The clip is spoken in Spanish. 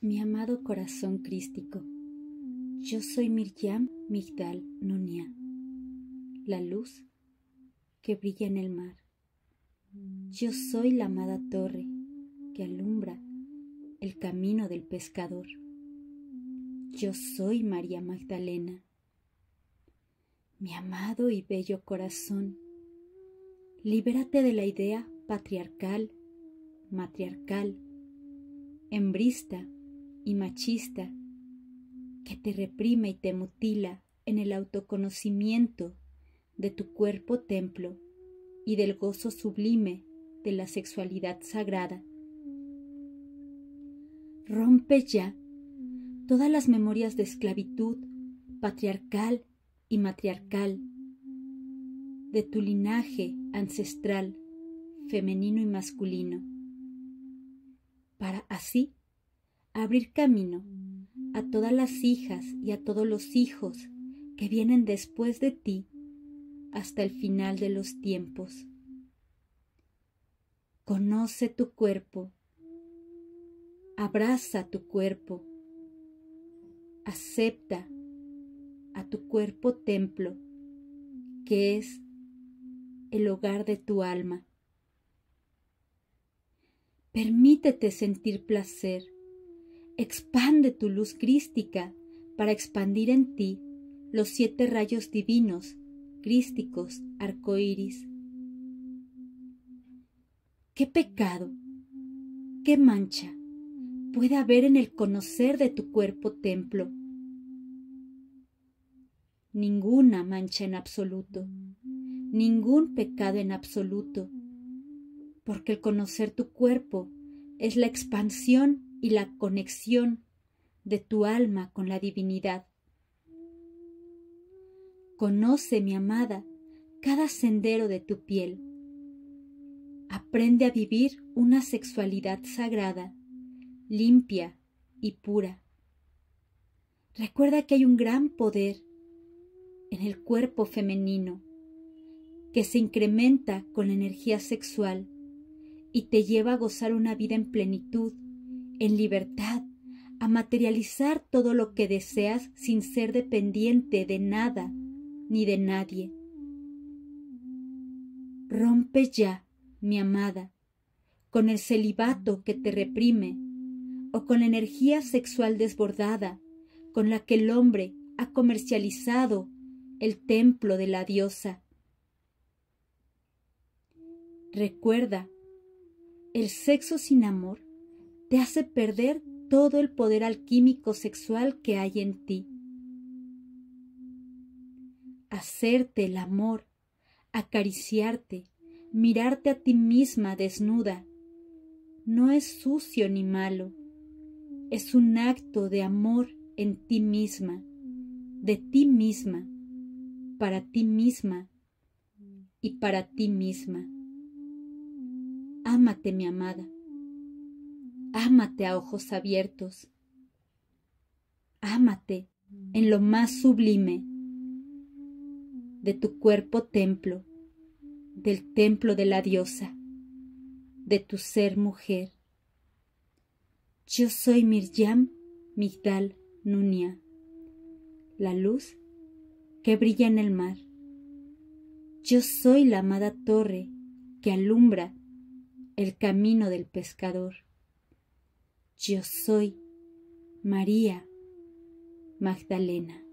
mi amado corazón crístico. Yo soy Miriam Migdal Nunia, la luz que brilla en el mar. Yo soy la amada torre que alumbra el camino del pescador. Yo soy María Magdalena, mi amado y bello corazón. Libérate de la idea patriarcal, matriarcal, hembrista, y machista que te reprime y te mutila en el autoconocimiento de tu cuerpo templo y del gozo sublime de la sexualidad sagrada. Rompe ya todas las memorias de esclavitud patriarcal y matriarcal de tu linaje ancestral, femenino y masculino, para así abrir camino a todas las hijas y a todos los hijos que vienen después de ti hasta el final de los tiempos. Conoce tu cuerpo, abraza tu cuerpo, acepta a tu cuerpo templo, que es el hogar de tu alma. Permítete sentir placer Expande tu luz crística para expandir en ti los siete rayos divinos, crísticos, arcoíris. ¿Qué pecado, qué mancha puede haber en el conocer de tu cuerpo templo? Ninguna mancha en absoluto, ningún pecado en absoluto, porque el conocer tu cuerpo es la expansión y la conexión de tu alma con la divinidad. Conoce, mi amada, cada sendero de tu piel. Aprende a vivir una sexualidad sagrada, limpia y pura. Recuerda que hay un gran poder en el cuerpo femenino que se incrementa con la energía sexual y te lleva a gozar una vida en plenitud en libertad, a materializar todo lo que deseas sin ser dependiente de nada ni de nadie. Rompe ya, mi amada, con el celibato que te reprime, o con la energía sexual desbordada con la que el hombre ha comercializado el templo de la diosa. Recuerda, el sexo sin amor te hace perder todo el poder alquímico sexual que hay en ti. Hacerte el amor, acariciarte, mirarte a ti misma desnuda, no es sucio ni malo, es un acto de amor en ti misma, de ti misma, para ti misma y para ti misma. Ámate, mi amada. Ámate a ojos abiertos. Ámate en lo más sublime de tu cuerpo templo, del templo de la diosa, de tu ser mujer. Yo soy Mirjam Migdal Nunia, la luz que brilla en el mar. Yo soy la amada torre que alumbra el camino del pescador. Yo soy María Magdalena.